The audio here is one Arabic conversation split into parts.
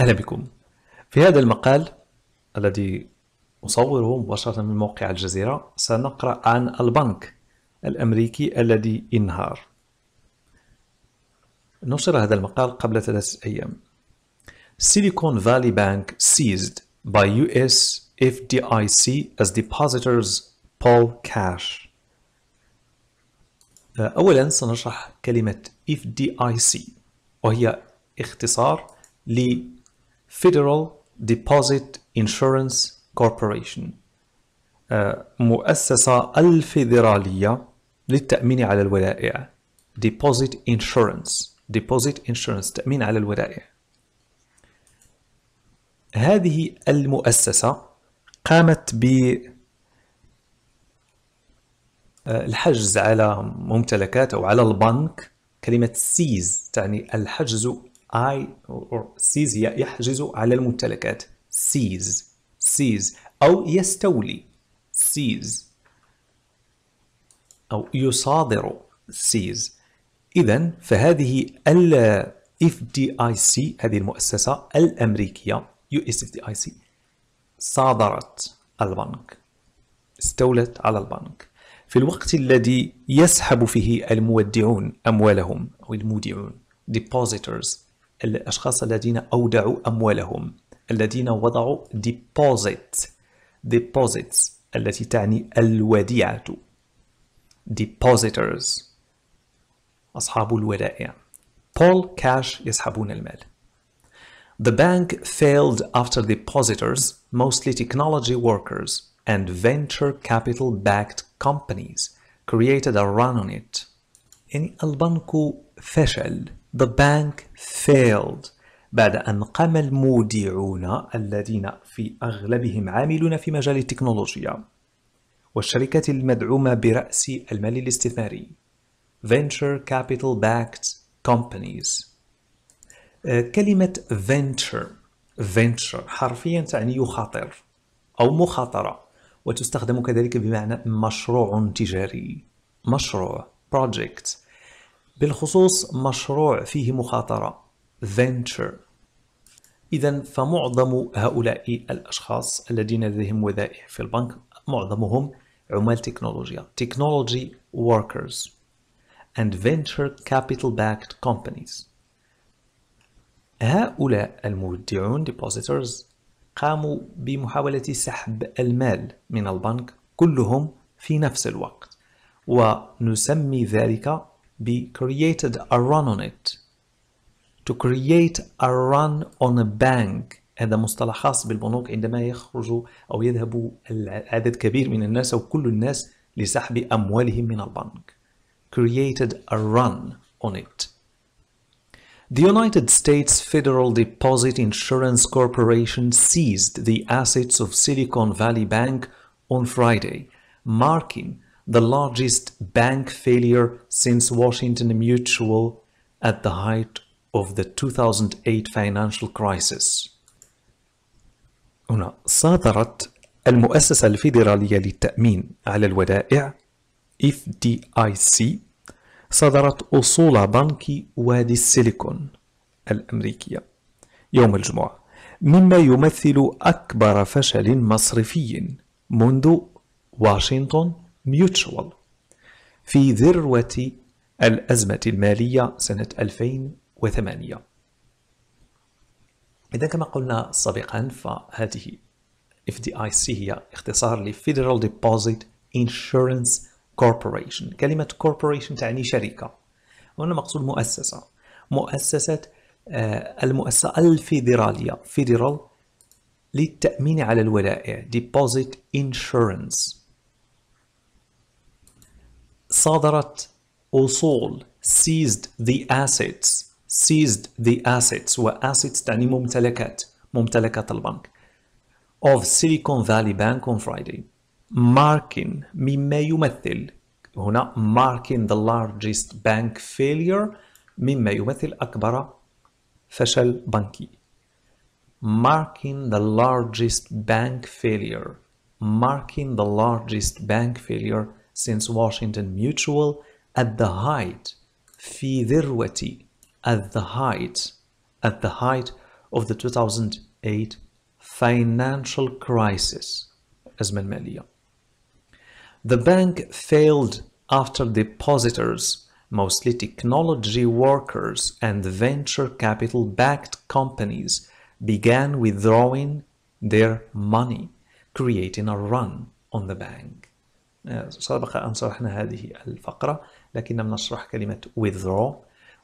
أهلا بكم في هذا المقال الذي أصوره مباشرة من موقع الجزيرة سنقرأ عن البنك الأمريكي الذي انهار نشر هذا المقال قبل ثلاثة أيام Silicon Valley Bank seized by US FDIC as depositors بول cash آه، أولا سنشرح كلمة FDIC وهي اختصار ل Federal Deposit Insurance Corporation آه، مؤسسة الفيدرالية للتأمين على الودائع Deposit Insurance Deposit Insurance تأمين على الودائع هذه المؤسسة قامت ب آه، الحجز على ممتلكات أو على البنك كلمة سيز تعني الحجز I or seize يحجز على الممتلكات seize seize أو يستولي seize أو يصادر seize إذا فهذه ال FDIC هذه المؤسسة الأمريكية USFDIC صادرت البنك استولت على البنك في الوقت الذي يسحب فيه المودعون أموالهم أو المودعون depositors الأشخاص الذين أودعوا أموالهم الذين وضعوا deposit deposits التي تعني الوديعة depositors أصحاب الودائع Paul Cash يسحبون المال The bank failed after depositors, mostly technology workers and venture capital backed companies, created a run on it. يعني البنك فشل The bank failed بعد أن قام المودعون الذين في أغلبهم عاملون في مجال التكنولوجيا والشركات المدعومة برأس المال الاستثماري Venture Capital Backed Companies آه، كلمة venture venture حرفيا تعني يخاطر أو مخاطرة وتستخدم كذلك بمعنى مشروع تجاري مشروع project بالخصوص مشروع فيه مخاطرة venture إذا فمعظم هؤلاء الأشخاص الذين لديهم وظائف في البنك معظمهم عمال تكنولوجيا technology workers and venture capital backed companies هؤلاء المودعون depositors قاموا بمحاولة سحب المال من البنك كلهم في نفس الوقت ونسمي ذلك be created a run on it. To create a run on a bank هذا مصطلح خاص بالبنوك عندما يخرج أو يذهب عدد كبير من الناس أو كل الناس لسحب أموالهم من البنك created a run on it The United States Federal Deposit Insurance Corporation seized the assets of Silicon Valley Bank on Friday, marking the largest bank failure since Washington Mutual at the height of the 2008 financial crisis. هنا صادرت المؤسسة الفيدرالية للتأمين على الودائع FDIC صدرت أصول بنك وادي السيليكون الأمريكية يوم الجمعة مما يمثل أكبر فشل مصرفي منذ واشنطن ميوتشوال في ذروة الأزمة المالية سنة 2008 إذا كما قلنا سابقا فهذه FDIC هي اختصار ل Federal Deposit Insurance Corporation كلمة corporation تعني شركة وهنا مقصود مؤسسة مؤسسة آه، المؤسسة الفيدرالية فيدرال للتأمين على الولائع Deposit Insurance صادرت أصول seized the assets seized the assets و assets تعني ممتلكات ممتلكات البنك of Silicon Valley Bank on Friday marking مما يمثل هنا marking the largest bank failure مما يمثل أكبر فشل بنكي marking the largest bank failure marking the largest bank failure since Washington Mutual at the height في at the height at the height of the 2008 financial crisis أزمة المالية The bank failed after depositors, mostly technology workers and venture capital-backed companies, began withdrawing their money, creating a run on the bank. سبق أن شرحنا هذه الفقرة لكن لم نشرح كلمة withdraw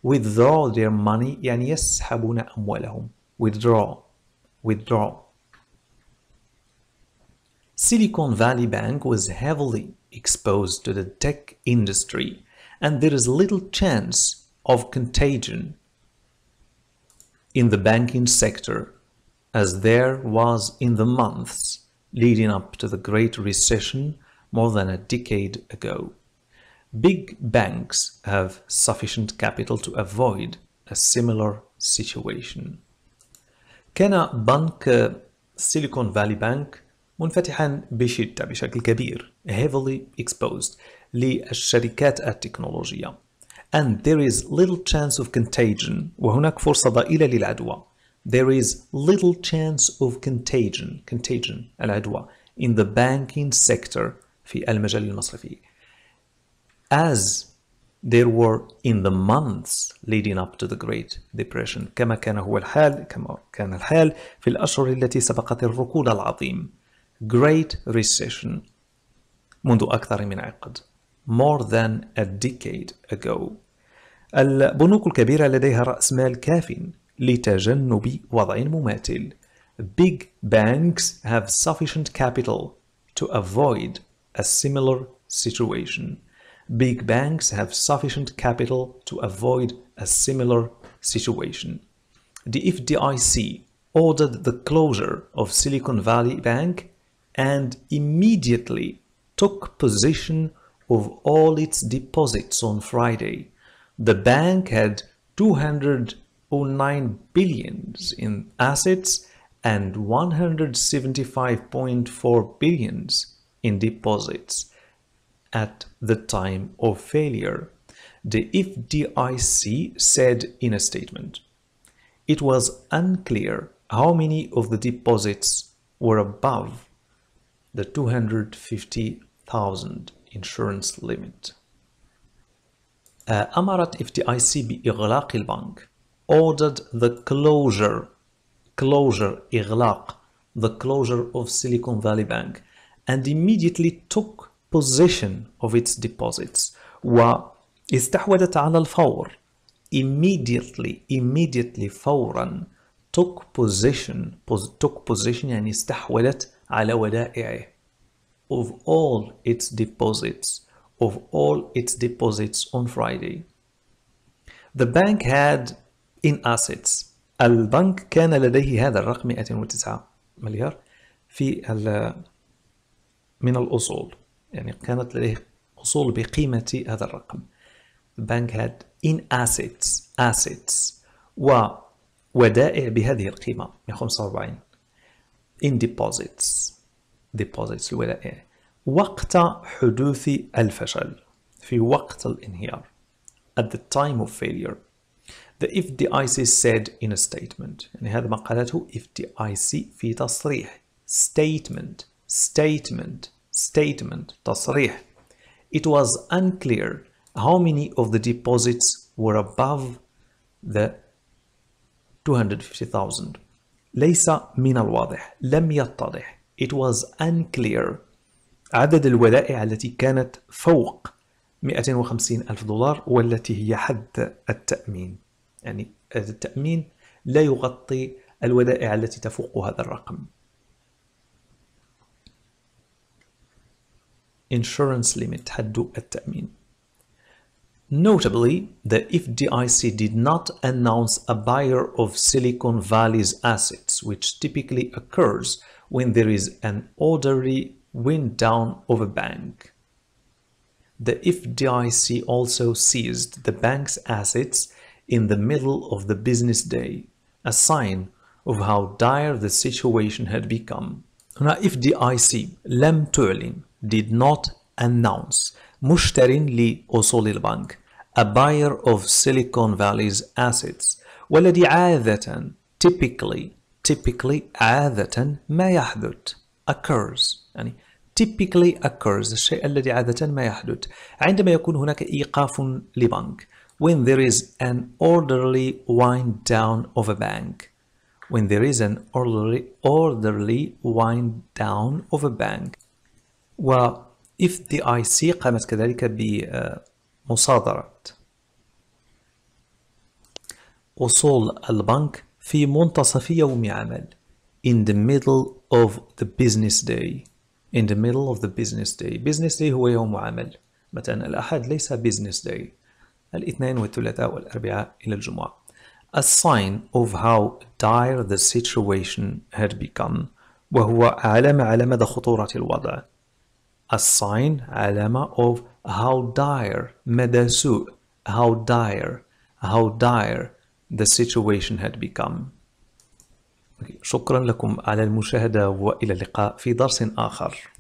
withdraw their money يعني يسحبون أموالهم withdraw withdraw Silicon Valley Bank was heavily exposed to the tech industry and there is little chance of contagion in the banking sector as there was in the months leading up to the Great Recession more than a decade ago. Big banks have sufficient capital to avoid a similar situation. كان بنك سيليكون فالي بنك منفتحا بشدة بشكل كبير heavily exposed للشركات التكنولوجية and there is little chance of contagion وهناك فرصة ضئيلة للعدوى there is little chance of contagion contagion العدوى in the banking sector في المجال المصرفي as there were in the months leading up to the Great Depression كما كان هو الحال كما كان الحال في الأشهر التي سبقت الركود العظيم Great Recession منذ أكثر من عقد more than a decade ago البنوك الكبيرة لديها رأس مال كاف لتجنب وضع مماثل Big banks have sufficient capital to avoid a similar situation. Big banks have sufficient capital to avoid a similar situation. The FDIC ordered the closure of Silicon Valley Bank and immediately took possession of all its deposits on Friday. The bank had 209 billions in assets and 175.4 billions in deposits at the time of failure, the IFDIC said in a statement. It was unclear how many of the deposits were above the 250,000 insurance limit. Uh, Amarat FDIC بإغلاق البنك ordered the closure closure إغلاق the closure of Silicon Valley Bank and immediately took possession of its deposits واستحوذت على الفور immediately immediately فورا took possession pos took possession يعني استحوذت على ودائعه of all its deposits of all its deposits on Friday the bank had in assets البنك كان لديه هذا الرقم 209 مليار في من الأصول يعني كانت لديه أصول بقيمة هذا الرقم The bank had in assets assets و ودائع بهذه القيمة 145 45 in deposits deposits الودائع وقت حدوث الفشل في وقت الانهيار at the time of failure the FDIC said in a statement يعني هذا ما قالته FDIC في تصريح statement statement statement تصريح It was unclear how many of the deposits were above the 250,000 ليس من الواضح لم يتضح It was unclear عدد الودائع التي كانت فوق 250 ألف دولار والتي هي حد التأمين يعني التأمين لا يغطي الودائع التي تفوق هذا الرقم insurance limit to التأمين Notably, the FDIC did not announce a buyer of Silicon Valley's assets, which typically occurs when there is an orderly wind down of a bank. The FDIC also seized the bank's assets in the middle of the business day, a sign of how dire the situation had become. هنا FDIC لم تعلن did not announce مشتر لأصول البنك a buyer of Silicon Valley's assets والذي عادة typically typically عادة ما يحدث occurs يعني typically occurs الشيء الذي عادة ما يحدث عندما يكون هناك إيقاف لبنك when there is an orderly wind down of a bank when there is an orderly orderly wind down of a bank و if the IC قامت كذلك بمصادرة أصول البنك في منتصف يوم عمل in the middle of the business day in the middle of the business day business day هو يوم عمل مثلا الأحد ليس business day الاثنين والثلاثاء والأربعاء إلى الجمعة a sign of how dire the situation had become وهو علامة على مدى خطورة الوضع sign علامة of how dire مدى سوء how dire how dire the situation had become شكرا لكم على المشاهدة وإلى اللقاء في درس آخر